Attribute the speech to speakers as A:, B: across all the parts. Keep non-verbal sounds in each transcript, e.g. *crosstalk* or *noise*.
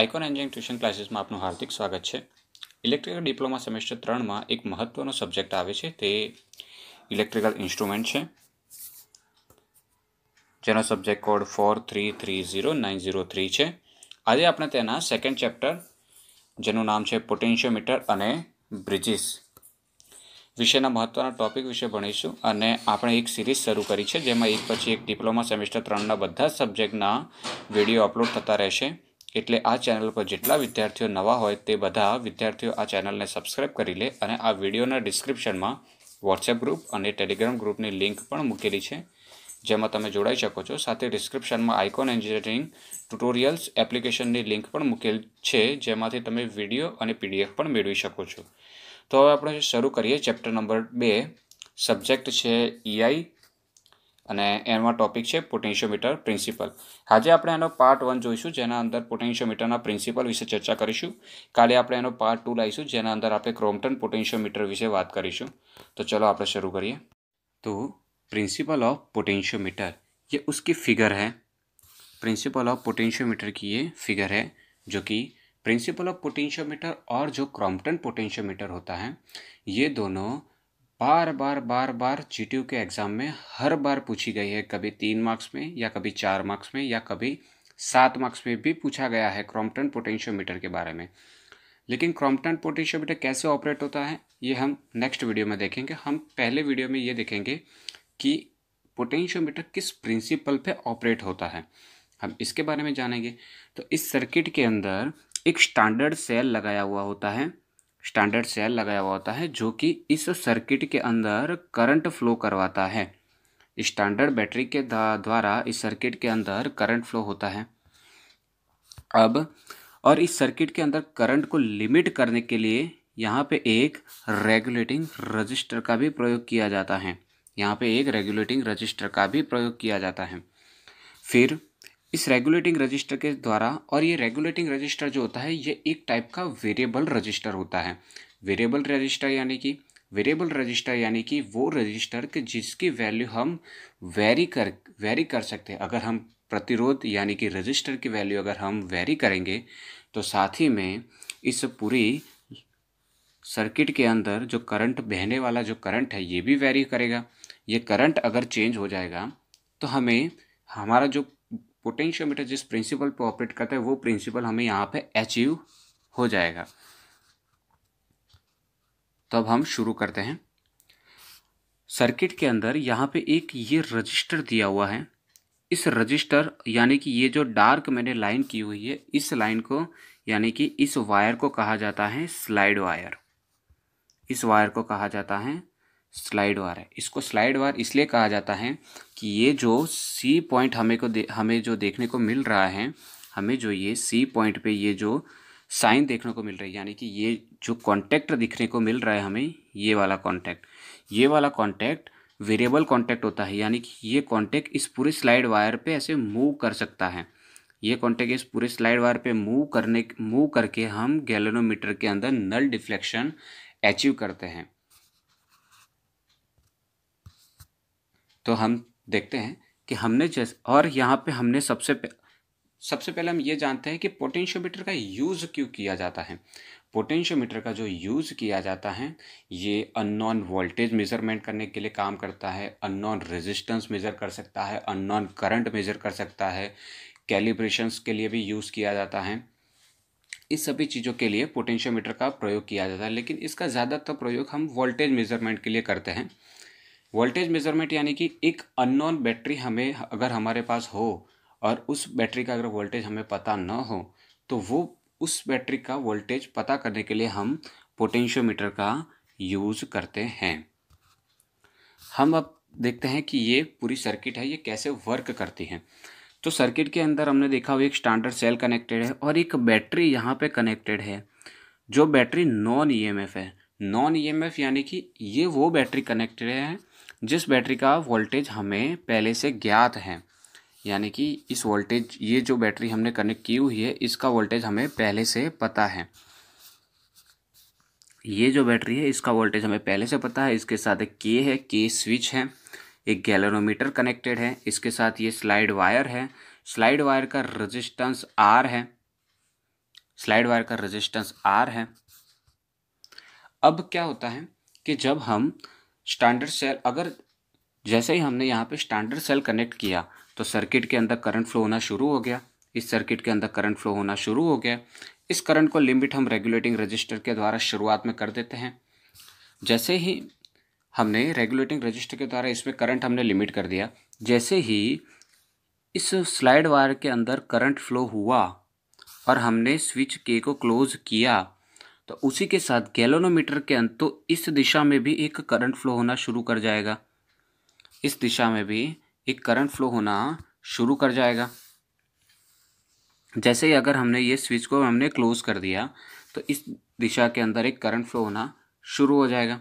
A: icon engineering tuition ક્લાસીસમાં આપનું હાર્દિક સ્વાગત છે ઇલેક્ટ્રિકલ ડિપ્લોમા સેમેસ્ટર ત્રણમાં એક મહત્ત્વનો સબ્જેક્ટ આવે છે તે ઇલેક્ટ્રિકલ ઇન્સ્ટ્રુમેન્ટ છે જેનો subject code four three three zero nine zero three છે આજે આપણે તેના સેકન્ડ ચેપ્ટર જેનું નામ છે પોટેન્શિયોમીટર અને બ્રિજીસ વિશેના મહત્ત્વના ટોપિક વિશે ભણીશું અને આપણે એક સિરીઝ શરૂ કરી છે જેમાં એક પછી એક ડિપ્લોમા સેમેસ્ટર ત્રણના બધા સબ્જેક્ટના વિડીયો અપલોડ થતા રહેશે એટલે આ ચેનલ પર જેટલા વિદ્યાર્થીઓ નવા હોય તે બધા વિદ્યાર્થીઓ આ ચેનલને સબસ્ક્રાઇબ કરી લે અને આ વિડીયોના ડિસ્ક્રિપ્શનમાં વોટ્સએપ ગ્રુપ અને ટેલિગ્રામ ગ્રુપની લિંક પણ મૂકેલી છે જેમાં તમે જોડાઈ શકો છો સાથે ડિસ્ક્રિપ્શનમાં આઇકોન એન્જિનિયરિંગ ટ્યુટોરિયલ્સ એપ્લિકેશનની લિંક પણ મૂકેલ છે જેમાંથી તમે વિડીયો અને પીડીએફ પણ મેળવી શકો છો તો હવે આપણે શરૂ કરીએ ચેપ્ટર નંબર બે સબ્જેક્ટ છે ઈઆઈ e અને એમાં ટોપિક છે પોટેન્શિયોમીટર પ્રિન્સિપલ આજે આપણે આનો પાર્ટ 1 જોઈશું જેના અંદર પોટેન્શિયોમીટરના પ્રિન્સિપલ વિશે ચર્ચા કરીશું કાલે આપણે આનો પાર્ટ 2 લઈશું જેના અંદર આપણે ક્રોમટોન પોટેન્શિયોમીટર વિશે વાત કરીશું તો ચલો આપણે શરૂ કરીએ તો પ્રિન્સિપલ ઓફ પોટેન્શિયોમીટર یہ उसकी फिगर है प्रिंसिपल ऑफ पोटेंशियोमीटर की ये फिगर है जो कि प्रिंसिपल ऑफ पोटेंशियोमीटर और जो क्रॉम्प्टन पोटेंशियोमीटर होता है ये दोनों बार बार बार बार जी के एग्ज़ाम में हर बार पूछी गई है कभी तीन मार्क्स में या कभी चार मार्क्स में या कभी सात मार्क्स में भी पूछा गया है क्रॉम्पटन पोटेंशियोमीटर के बारे में लेकिन क्रॉम्पटन पोटेंशियोमीटर कैसे ऑपरेट होता है ये हम नेक्स्ट वीडियो में देखेंगे हम पहले वीडियो में ये देखेंगे कि पोटेंशियोमीटर किस प्रिंसिपल पे ऑपरेट होता है हम इसके बारे में जानेंगे तो इस सर्किट के अंदर एक स्टैंडर्ड सेल लगाया हुआ होता है स्टैंडर्ड सेल लगाया हुआ होता है जो कि इस सर्किट के अंदर करंट फ्लो करवाता है स्टैंडर्ड बैटरी के द्वारा इस सर्किट के अंदर करंट फ्लो होता है अब और इस सर्किट के अंदर करंट को लिमिट करने के लिए यहाँ पे एक रेगुलेटिंग रजिस्टर का भी प्रयोग किया जाता है यहाँ पे एक रेगुलेटिंग रजिस्टर का भी प्रयोग किया जाता है फिर इस रेगुलेटिंग रजिस्टर के द्वारा और ये रेगुलेटिंग रजिस्टर जो होता है ये एक टाइप का वेरिएबल रजिस्टर होता है वेरिएबल रजिस्टर यानी कि वेरिएबल रजिस्टर यानी कि वो रजिस्टर के जिसकी वैल्यू हम वेरी कर वेरी कर सकते हैं अगर हम प्रतिरोध यानी कि रजिस्टर की वैल्यू अगर हम वेरी करेंगे तो साथ ही में इस पूरी सर्किट के अंदर जो करंट बहने वाला जो करंट है ये भी वेरी करेगा ये करंट अगर चेंज हो जाएगा तो हमें हमारा जो पोटेंशियोमीटर जिस प्रिंसिपल पे ऑपरेट करता है वो प्रिंसिपल हमें यहाँ पे अचीव हो जाएगा तो अब हम शुरू करते हैं सर्किट के अंदर यहाँ पे एक ये रजिस्टर दिया हुआ है इस रजिस्टर यानी कि ये जो डार्क मैंने लाइन की हुई है इस लाइन को यानी कि इस वायर को कहा जाता है स्लाइड वायर इस वायर को कहा जाता है स्लाइड वार है इसको स्लाइड वार इसलिए कहा जाता है कि ये जो सी पॉइंट हमें को दे, हमें जो देखने को मिल रहा है हमें जो ये सी पॉइंट पे ये जो साइन देखने को मिल रही है यानी कि ये जो कॉन्टैक्ट दिखने को मिल रहा है हमें ये वाला कॉन्टैक्ट ये वाला कॉन्टैक्ट वेरिएबल कॉन्टैक्ट होता है यानी कि ये कॉन्टैक्ट इस पूरे स्लाइड वायर पे ऐसे मूव कर सकता है ये कॉन्टैक्ट इस पूरे स्लाइड वायर पे मूव करने मूव करके हम गैलोनोमीटर के अंदर नल डिफ्लेक्शन अचीव करते हैं तो हम देखते हैं कि हमने जैसे और यहाँ पे हमने सबसे पे, सबसे पहले हम ये जानते हैं कि पोटेंशियोमीटर का यूज़ क्यों किया जाता है पोटेंशियोमीटर का जो यूज़ किया जाता है ये अननोन वोल्टेज मेज़रमेंट करने के लिए काम करता है अननॉन रेजिस्टेंस मेज़र कर सकता है अननॉन करंट मेज़र कर सकता है कैलिब्रेशंस के लिए भी यूज़ किया जाता है इस सभी चीज़ों के लिए पोटेंशियोमीटर का प्रयोग किया जाता है लेकिन इसका ज़्यादातर प्रयोग हम वोल्टेज मेज़रमेंट के लिए करते हैं वोल्टेज मेजरमेंट यानी कि एक अननोन बैटरी हमें अगर हमारे पास हो और उस बैटरी का अगर वोल्टेज हमें पता न हो तो वो उस बैटरी का वोल्टेज पता करने के लिए हम पोटेंशियोमीटर का यूज़ करते हैं हम अब देखते हैं कि ये पूरी सर्किट है ये कैसे वर्क करती है तो सर्किट के अंदर हमने देखा हुआ एक स्टैंडर्ड सेल कनेक्टेड है और एक बैटरी यहाँ पे कनेक्टेड है जो बैटरी नॉन ईएमएफ है नॉन ईएमएफ यानी कि ये वो बैटरी कनेक्टेड है जिस बैटरी का वोल्टेज हमें पहले से ज्ञात है यानी कि इस वोल्टेज ये जो बैटरी हमने कनेक्ट की हुई है इसका वोल्टेज हमें पहले से पता है ये जो बैटरी है इसका वोल्टेज हमें पहले से पता है इसके साथ एक के है के स्विच है एक गैलोनोमीटर कनेक्टेड है इसके साथ ये स्लाइड वायर है स्लाइड वायर का रेजिस्टेंस आर है स्लाइड वायर का रेजिस्टेंस आर है अब क्या होता है कि जब हम स्टैंडर्ड सेल अगर जैसे ही हमने यहाँ पे स्टैंडर्ड सेल कनेक्ट किया तो सर्किट के अंदर करंट फ्लो होना शुरू हो गया इस सर्किट के अंदर करंट फ्लो होना शुरू हो गया इस करंट को लिमिट हम रेगुलेटिंग रजिस्टर के द्वारा शुरुआत में कर देते हैं जैसे ही हमने रेगुलेटिंग रजिस्टर के द्वारा इसमें करंट हमने लिमिट कर दिया जैसे ही इस स्लाइड वायर के अंदर करंट फ्लो हुआ और हमने स्विच के को क्लोज़ किया तो उसी के साथ गैलोनोमीटर के अंत तो इस दिशा में भी एक करंट फ्लो होना शुरू कर जाएगा इस दिशा में भी एक करंट फ्लो होना शुरू कर जाएगा जैसे ही अगर हमने ये स्विच को हमने क्लोज कर दिया तो इस दिशा के अंदर एक करंट फ्लो होना शुरू हो जाएगा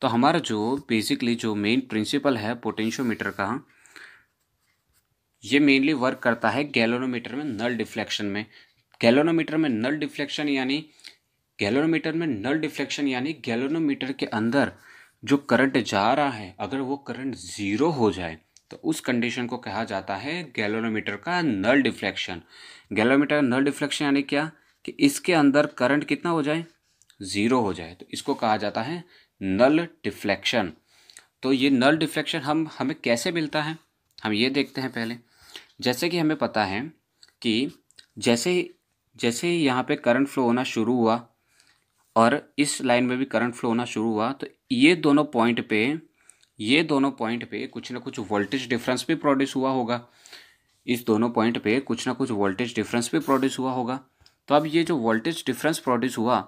A: तो हमारा जो बेसिकली जो मेन प्रिंसिपल है पोटेंशियोमीटर का ये मेनली वर्क करता है गैलोनोमीटर में नल डिफ्लेक्शन में गैलोनोमीटर में नल डिफ्लेक्शन यानी गैलोनोमीटर में नल डिफ्लेक्शन यानी गैलोनोमीटर के अंदर जो करंट जा रहा है अगर वो करंट ज़ीरो हो जाए तो उस कंडीशन को कहा जाता है गैलोनोमीटर का null deflection galvanometer null deflection यानी क्या कि इसके अंदर करंट कितना हो जाए ज़ीरो हो जाए तो इसको कहा जाता है नल डिफ्लेक्शन तो ये नल डिफ्लेक्शन हम हमें कैसे मिलता है हम ये देखते हैं पहले जैसे कि हमें पता है कि जैसे जैसे ही यहाँ पे करंट फ्लो होना शुरू हुआ और इस लाइन में भी करंट फ्लो होना शुरू हुआ तो ये दोनों पॉइंट पे ये दोनों पॉइंट पे कुछ ना कुछ वोल्टेज डिफरेंस भी प्रोड्यूस हुआ होगा इस दोनों पॉइंट पे कुछ ना कुछ वोल्टेज डिफरेंस भी प्रोड्यूस हुआ होगा तो अब ये जो वोल्टेज डिफरेंस प्रोड्यूस हुआ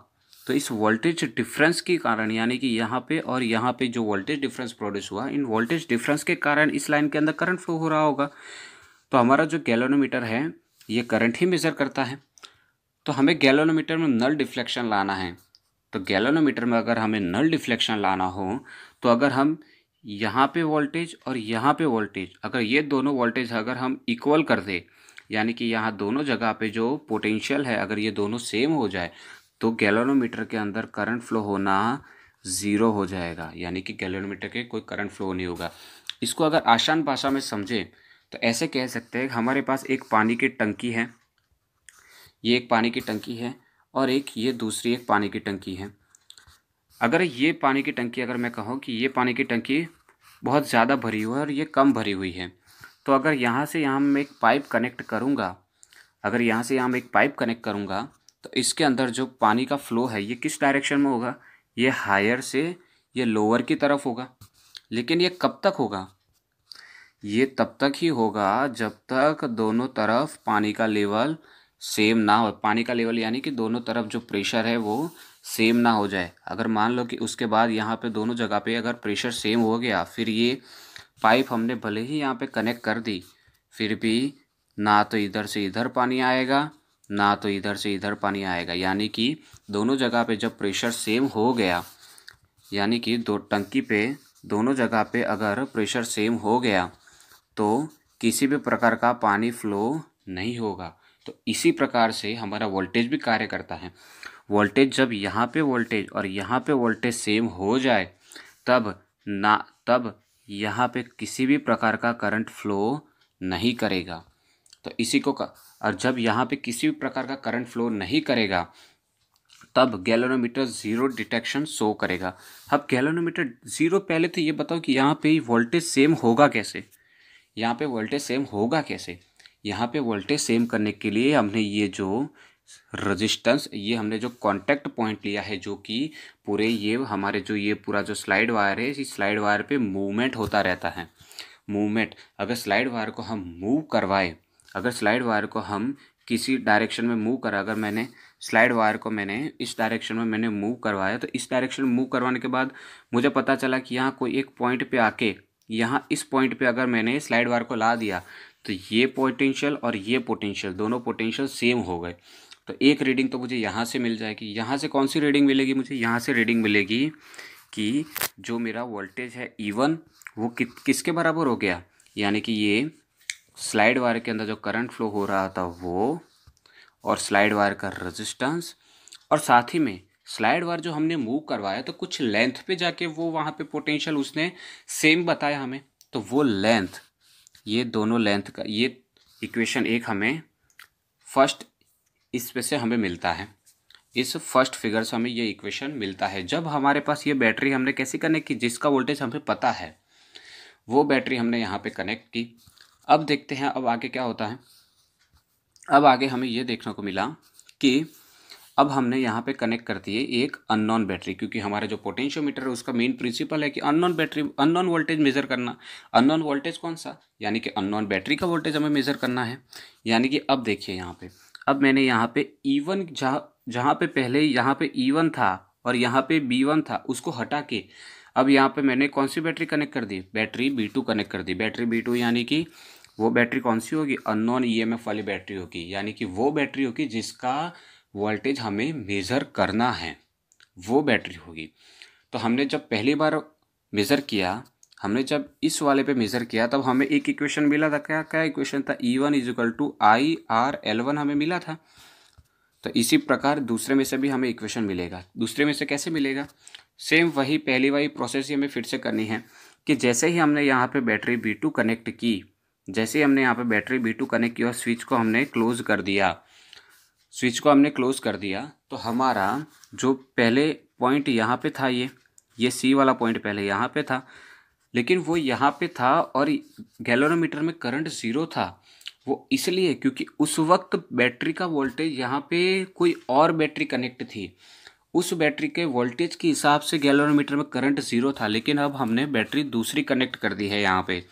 A: तो इस वोल्टेज डिफरेंस के कारण यानी कि यहाँ पे और यहाँ पे जो वोल्टेज डिफरेंस प्रोड्यूस हुआ इन वोल्टेज डिफरेंस के कारण इस लाइन के अंदर करंट फ्लो हो रहा होगा तो हमारा जो गैलोनोमीटर है ये करंट ही मेज़र करता है तो हमें गैलोनोमीटर में नल डिफ्लेक्शन लाना है तो गैलोनोमीटर में अगर हमें नल डिफ्लेक्शन लाना हो तो अगर हम यहाँ पे वोल्टेज और यहाँ पे वोल्टेज अगर ये दोनों वोल्टेज अगर हम इक्वल कर दें यानी कि यहाँ दोनों जगह पे जो पोटेंशियल है अगर ये दोनों सेम हो जाए तो गैलोनोमीटर के अंदर करंट फ्लो होना ज़ीरो हो जाएगा यानी कि गैलोनोमीटर के कोई करंट फ्लो नहीं होगा इसको अगर आसान भाषा में समझें तो ऐसे कह सकते हैं हमारे पास एक पानी की टंकी है ये एक पानी की टंकी है और एक ये दूसरी एक पानी की टंकी है अगर ये पानी की टंकी अगर मैं कहूँ कि ये पानी की टंकी बहुत ज़्यादा भरी हुई है और ये कम भरी हुई है तो अगर यहाँ से यहाँ मैं एक पाइप कनेक्ट करूँगा अगर यहाँ से यहाँ मैं एक पाइप कनेक्ट करूँगा तो इसके अंदर जो पानी का फ्लो है ये किस डायरेक्शन में होगा ये हायर से ये लोअर की तरफ होगा लेकिन ये कब तक होगा ये तब तक ही होगा जब तक दोनों तरफ पानी का लेवल सेम ना हो पानी का लेवल यानी कि दोनों तरफ जो प्रेशर है वो सेम ना हो जाए अगर मान लो कि उसके बाद यहाँ पे दोनों जगह पे अगर प्रेशर सेम हो गया फिर ये पाइप हमने भले ही यहाँ पे कनेक्ट कर दी फिर भी ना तो इधर से इधर पानी आएगा ना तो इधर से इधर पानी आएगा यानी कि दोनों जगह पे जब प्रेशर सेम हो गया यानी कि दो टंकी पे दोनों जगह पे अगर प्रेशर सेम हो गया तो किसी भी प्रकार का पानी फ्लो नहीं होगा तो इसी प्रकार से हमारा वोल्टेज भी कार्य करता है वोल्टेज जब यहाँ पे वोल्टेज और यहाँ पे वोल्टेज सेम हो जाए तब ना तब यहाँ पे किसी भी प्रकार का करंट फ्लो नहीं करेगा तो इसी को कर, और जब यहाँ पे किसी भी प्रकार का करंट फ्लो नहीं करेगा तब गैलोनोमीटर ज़ीरो डिटेक्शन शो करेगा अब गैलोनोमीटर ज़ीरो पहले तो ये बताओ कि यहाँ पे वोल्टेज सेम होगा कैसे यहाँ पे वोल्टेज सेम होगा कैसे यहाँ पे वोल्टेज सेम करने के लिए हमने ये जो रेजिस्टेंस ये हमने जो कांटेक्ट पॉइंट लिया है जो कि पूरे ये हमारे जो ये पूरा जो स्लाइड वायर है इस स्लाइड वायर पे मूवमेंट होता रहता है मूवमेंट अगर स्लाइड वायर को हम मूव करवाएं अगर स्लाइड वायर को हम किसी डायरेक्शन में मूव करा अगर मैंने स्लाइड वायर को मैंने इस डायरेक्शन में मैंने मूव करवाया तो इस डायरेक्शन में मूव करवाने के बाद मुझे पता चला कि यहाँ कोई एक पॉइंट पे आके यहाँ इस पॉइंट पे अगर मैंने स्लाइड वायर को ला दिया तो ये पोटेंशियल और ये पोटेंशियल दोनों पोटेंशियल सेम हो गए तो एक रीडिंग तो मुझे यहाँ से मिल जाएगी यहाँ से कौन सी रीडिंग मिलेगी मुझे यहाँ से रीडिंग मिलेगी कि जो मेरा वोल्टेज है ईवन e वो कि, किसके बराबर हो गया यानी कि ये स्लाइड वायर के अंदर जो करंट फ्लो हो रहा था वो और स्लाइड वायर का रेजिस्टेंस और साथ ही में स्लाइड वायर जो हमने मूव करवाया तो कुछ लेंथ पे जाके वो वहाँ पे पोटेंशियल उसने सेम बताया हमें तो वो लेंथ ये दोनों लेंथ का ये इक्वेशन एक हमें फर्स्ट इस पे से हमें मिलता है इस फर्स्ट फिगर से हमें ये इक्वेशन मिलता है जब हमारे पास ये बैटरी हमने कैसे कनेक्ट की जिसका वोल्टेज हमें पता है वो बैटरी हमने यहाँ पे कनेक्ट की अब देखते हैं अब आगे क्या होता है अब आगे हमें ये देखने को मिला कि अब हमने यहाँ पे कनेक्ट कर दिए एक अननोन बैटरी क्योंकि हमारा जो पोटेंशियोमीटर है उसका मेन प्रिंसिपल है कि unknown battery unknown voltage measure करना अननोन वोल्टेज कौन सा यानी कि अननोन बैटरी का वोल्टेज हमें मेजर करना है यानी कि अब देखिए यहाँ पे अब मैंने यहाँ पे ईवन e जहाँ जहाँ पे पहले यहाँ पे ईवन e था और यहाँ पे बी वन था उसको हटा के अब यहाँ पे मैंने कौन सी बैटरी कनेक्ट कर दी बैटरी बी टू कनेक्ट कर दी बैटरी बी टू यानी कि वो बैटरी कौन सी होगी अननोन एफ e वाली बैटरी होगी यानी कि वो बैटरी होगी जिसका वोल्टेज हमें मेज़र करना है वो बैटरी होगी तो हमने जब पहली बार मेज़र किया हमने जब इस वाले पे मेज़र किया तब हमें एक इक्वेशन मिला था क्या क्या इक्वेशन था E one is equal to I R L one हमें मिला था तो इसी प्रकार दूसरे में से भी हमें इक्वेशन मिलेगा दूसरे में से कैसे मिलेगा सेम वही पहली वाली प्रोसेस ही हमें फिर से करनी है कि जैसे ही हमने यहाँ पे बैटरी बी टू कनेक्ट की जैसे ही हमने यहाँ पे बैटरी बी टू कनेक्ट किया और स्विच को हमने क्लोज कर दिया स्विच को हमने क्लोज़ कर दिया तो हमारा जो पहले पॉइंट यहाँ पे था ये ये सी वाला पॉइंट पहले यहाँ पे था लेकिन वो यहाँ पे था और गैलोनोमीटर में करंट ज़ीरो था वो इसलिए क्योंकि उस वक्त बैटरी का वोल्टेज यहाँ पे कोई और बैटरी कनेक्ट थी उस बैटरी के वोल्टेज के हिसाब से गैलोनोमीटर में करंट ज़ीरो था लेकिन अब हमने बैटरी दूसरी कनेक्ट कर दी है यहाँ पर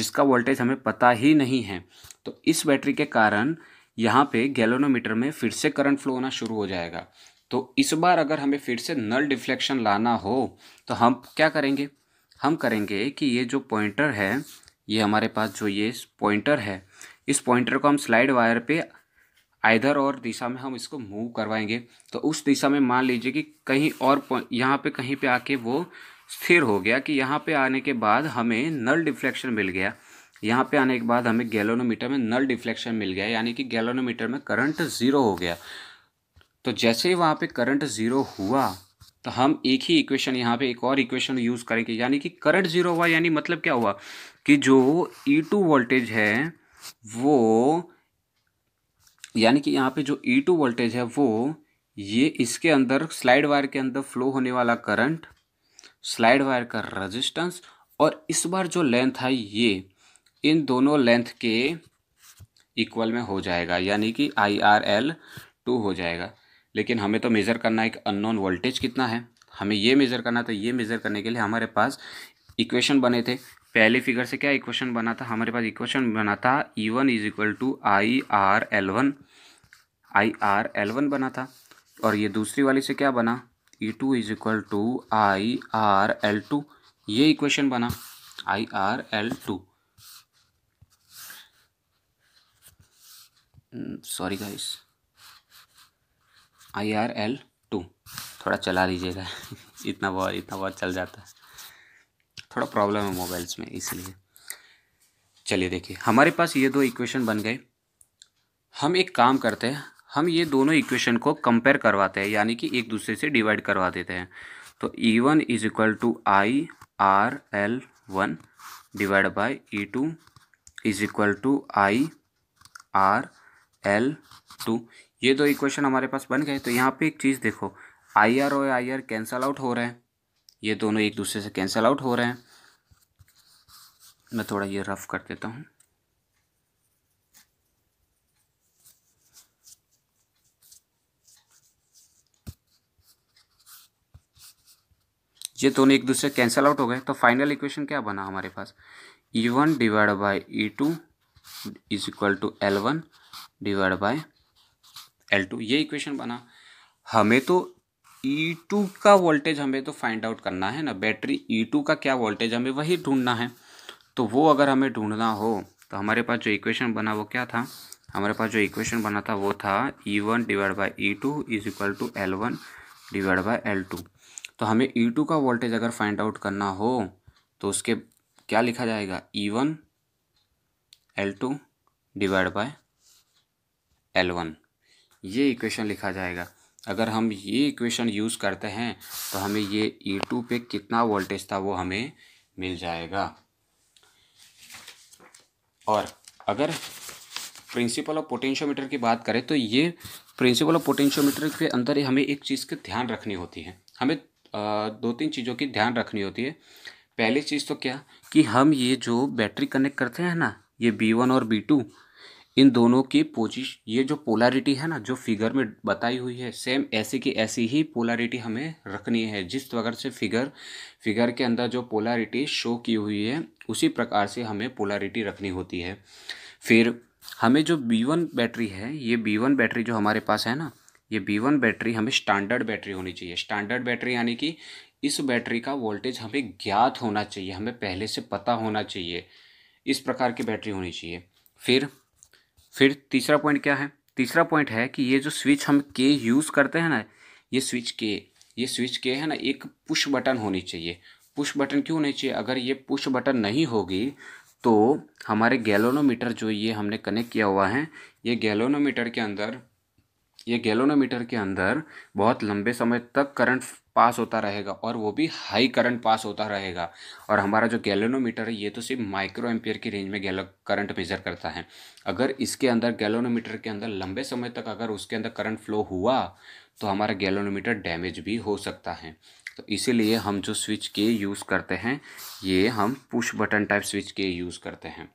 A: जिसका वोल्टेज हमें पता ही नहीं है तो इस बैटरी के कारण यहाँ पे गैलोनोमीटर में फिर से करंट फ्लो होना शुरू हो जाएगा तो इस बार अगर हमें फिर से नल डिफ्लेक्शन लाना हो तो हम क्या करेंगे हम करेंगे कि ये जो पॉइंटर है ये हमारे पास जो ये पॉइंटर है इस पॉइंटर को हम स्लाइड वायर पे आइधर और दिशा में हम इसको मूव करवाएंगे तो उस दिशा में मान लीजिए कि कहीं और यहाँ पे कहीं पे आके वो स्थिर हो गया कि यहाँ पे आने के बाद हमें नल डिफ्लेक्शन मिल गया यहाँ पे आने के बाद हमें गैलोनोमीटर में नल डिफ्लेक्शन मिल गया यानी कि गैलोनोमीटर में करंट ज़ीरो हो गया तो जैसे ही वहाँ पे करंट ज़ीरो हुआ तो हम एक ही इक्वेशन यहाँ पे एक और इक्वेशन यूज़ करेंगे यानी कि करंट ज़ीरो हुआ यानी मतलब क्या हुआ कि जो ई टू वोल्टेज है वो यानी कि यहाँ पे जो ई टू वोल्टेज है वो ये इसके अंदर स्लाइड वायर के अंदर फ्लो होने वाला करंट स्लाइड वायर का रेजिस्टेंस और इस बार जो लेंथ है ये इन दोनों लेंथ के इक्वल में हो जाएगा यानी कि आई आर एल टू हो जाएगा लेकिन हमें तो मेज़र करना एक अननोन वोल्टेज कितना है हमें ये मेज़र करना था ये मेज़र करने के लिए हमारे पास इक्वेशन बने थे पहले फिगर से क्या इक्वेशन बना था हमारे पास इक्वेशन बना था E one is equal to I R L one I R L one बना था और ये दूसरी वाली से क्या बना E two is equal to I R L two ये इक्वेशन बना I R L two sorry guys I R L two थोड़ा चला लीजिएगा *laughs* इतना बहुत इतना बहुत चल जाता है थोड़ा प्रॉब्लम है मोबाइल्स में इसलिए चलिए देखिए हमारे पास ये दो इक्वेशन बन गए हम एक काम करते हैं हम ये दोनों इक्वेशन को कंपेयर करवाते हैं यानी कि एक दूसरे से डिवाइड करवा देते हैं तो E one is equal to I R L one divide by E two is equal to I R L two ये दो इक्वेशन हमारे पास बन गए तो यहाँ पे एक चीज़ देखो आई आर और आई आर कैंसल आउट हो रहे हैं ये दोनों एक दूसरे से कैंसल आउट हो रहे हैं मैं थोड़ा ये रफ कर देता हूँ ये दोनों एक दूसरे कैंसल आउट हो गए तो फाइनल इक्वेशन क्या बना हमारे पास E one divide by E two is equal to L one divide by L two ये इक्वेशन बना हमें तो ई e टू का वोल्टेज हमें तो फाइंड आउट करना है ना बैटरी ई टू का क्या वोल्टेज हमें वही ढूंढना है तो वो अगर हमें ढूंढना हो तो हमारे पास जो इक्वेशन बना वो क्या था हमारे पास जो इक्वेशन बना था वो था E one divide by E two is equal to L one divide by L two तो हमें ई e टू का वोल्टेज अगर फाइंड आउट करना हो तो उसके क्या लिखा जाएगा E one L two divide by L one ये इक्वेशन लिखा जाएगा अगर हम ये इक्वेशन यूज़ करते हैं तो हमें ये ई e टू पे कितना वोल्टेज था वो हमें मिल जाएगा और अगर प्रिंसिपल ऑफ पोटेंशियोमीटर की बात करें तो ये प्रिंसिपल ऑफ पोटेंशियोमीटर के अंदर ही हमें एक चीज़ की ध्यान रखनी होती है हमें दो तीन चीज़ों की ध्यान रखनी होती है पहली चीज़ तो क्या कि हम ये जो बैटरी कनेक्ट करते हैं ना ये बी वन और बी टू इन दोनों की पोजिश ये जो पोलारिटी है ना जो फिगर में बताई हुई है सेम ऐसे की ऐसी ही पोलारिटी हमें रखनी है जिस प्रकार से फिगर फिगर के अंदर जो पोलारिटी शो की हुई है उसी प्रकार से हमें पोलारिटी रखनी होती है फिर हमें जो बी वन बैटरी है ये बी वन बैटरी जो हमारे पास है ना ये बी वन बैटरी हमें स्टैंडर्ड बैटरी होनी चाहिए स्टैंडर्ड बैटरी यानी कि इस बैटरी का वोल्टेज हमें ज्ञात होना चाहिए हमें पहले से पता होना चाहिए इस प्रकार की बैटरी होनी चाहिए फिर फिर तीसरा पॉइंट क्या है तीसरा पॉइंट है कि ये जो स्विच हम के यूज़ करते हैं ना ये स्विच के ये स्विच के है ना एक पुश बटन होनी चाहिए पुश बटन क्यों होनी चाहिए अगर ये पुश बटन नहीं होगी तो हमारे गैलोनोमीटर जो ये हमने कनेक्ट किया हुआ है ये गैलोनोमीटर के अंदर ये गैलोनोमीटर के अंदर बहुत लंबे समय तक करंट पास होता रहेगा और वो भी हाई करंट पास होता रहेगा और हमारा जो गैलोनोमीटर है ये तो सिर्फ माइक्रो एम्पियर की रेंज में गैलो करंट मेज़र करता है अगर इसके अंदर गैलोनोमीटर के अंदर लंबे समय तक अगर उसके अंदर करंट फ्लो हुआ तो हमारा गैलोनोमीटर डैमेज भी हो सकता है तो इसीलिए हम जो स्विच के यूज़ करते हैं ये हम पुश बटन टाइप स्विच के यूज़ करते हैं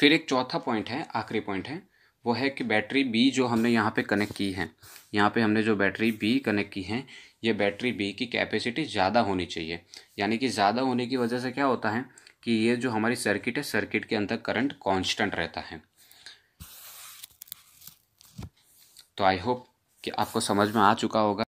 A: फिर एक चौथा पॉइंट है आखिरी पॉइंट है वो है कि बैटरी बी जो हमने यहाँ पे कनेक्ट की है यहाँ पे हमने जो बैटरी बी कनेक्ट की है ये बैटरी बी की कैपेसिटी ज़्यादा होनी चाहिए यानी कि ज़्यादा होने की वजह से क्या होता है कि ये जो हमारी सर्किट है सर्किट के अंदर करंट कांस्टेंट रहता है तो आई होप कि आपको समझ में आ चुका होगा